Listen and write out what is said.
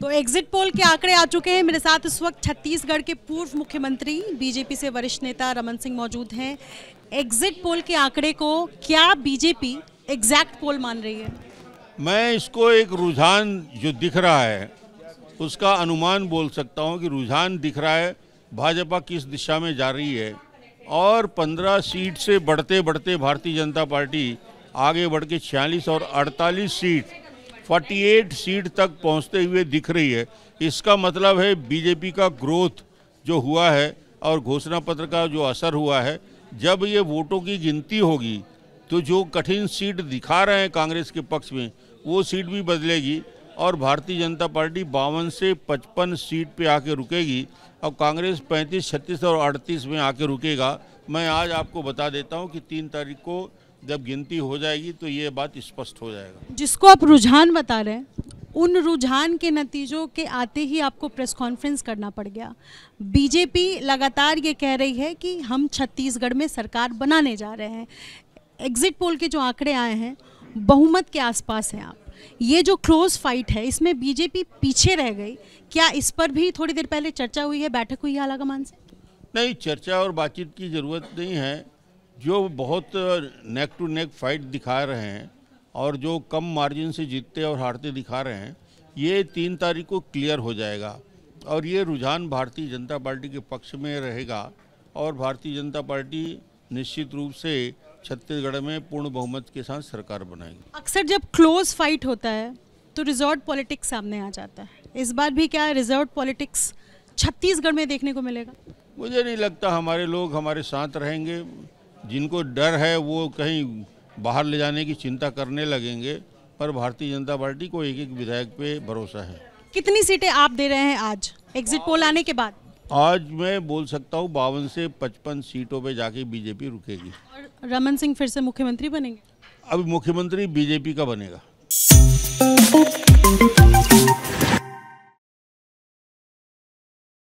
तो exit poll के आंकड़े आ चुके हैं मेरे साथ इस वक्त छत्तीसगढ़ के पूर्व मुख्यमंत्री बीजेपी से वरिष्ठ नेता रमन सिंह मौजूद हैं एग्जिट पोल के आंकड़े को क्या बीजेपी एग्जैक्ट पोल मान रही है मैं इसको एक रुझान जो दिख रहा है उसका अनुमान बोल सकता हूं कि रुझान दिख रहा है भाजपा किस दिशा में जा रही है और पंद्रह सीट से बढ़ते बढ़ते भारतीय जनता पार्टी आगे बढ़ के छियालीस और अड़तालीस सीट 48 सीट तक पहुंचते हुए दिख रही है इसका मतलब है बीजेपी का ग्रोथ जो हुआ है और घोषणा पत्र का जो असर हुआ है जब ये वोटों की गिनती होगी तो जो कठिन सीट दिखा रहे हैं कांग्रेस के पक्ष में वो सीट भी बदलेगी और भारतीय जनता पार्टी बावन से पचपन सीट पे आके रुकेगी और कांग्रेस 35, 36 और 38 में आके रुकेगा मैं आज आपको बता देता हूँ कि तीन तारीख को जब गिनती हो जाएगी तो ये बात स्पष्ट हो जाएगा जिसको आप रुझान बता रहे हैं उन रुझान के नतीजों के आते ही आपको प्रेस कॉन्फ्रेंस करना पड़ गया बीजेपी लगातार ये कह रही है कि हम छत्तीसगढ़ में सरकार बनाने जा रहे हैं एग्जिट पोल के जो आंकड़े आए हैं बहुमत के आसपास हैं आप ये जो क्लोज फाइट है इसमें बीजेपी पीछे रह गई क्या इस पर भी थोड़ी देर पहले चर्चा हुई है बैठक हुई है आलाकमान से नहीं चर्चा और बातचीत की ज़रूरत नहीं है जो बहुत नेक टू नेक फाइट दिखा रहे हैं और जो कम मार्जिन से जीतते और हारते दिखा रहे हैं ये तीन तारीख को क्लियर हो जाएगा और ये रुझान भारतीय जनता पार्टी के पक्ष में रहेगा और भारतीय जनता पार्टी निश्चित रूप से छत्तीसगढ़ में पूर्ण बहुमत के साथ सरकार बनाएगी अक्सर जब क्लोज फाइट होता है तो रिजॉर्ट पॉलिटिक्स सामने आ जाता है इस बार भी क्या रिजॉर्ट पॉलिटिक्स छत्तीसगढ़ में देखने को मिलेगा मुझे नहीं लगता हमारे लोग हमारे साथ रहेंगे जिनको डर है वो कहीं बाहर ले जाने की चिंता करने लगेंगे पर भारतीय जनता पार्टी को एक एक विधायक पे भरोसा है कितनी सीटें आप दे रहे हैं आज एग्जिट पोल आने के बाद आज मैं बोल सकता हूँ बावन से पचपन सीटों पे जाके बीजेपी रुकेगी और रमन सिंह फिर से मुख्यमंत्री बनेंगे अब मुख्यमंत्री बीजेपी का बनेगा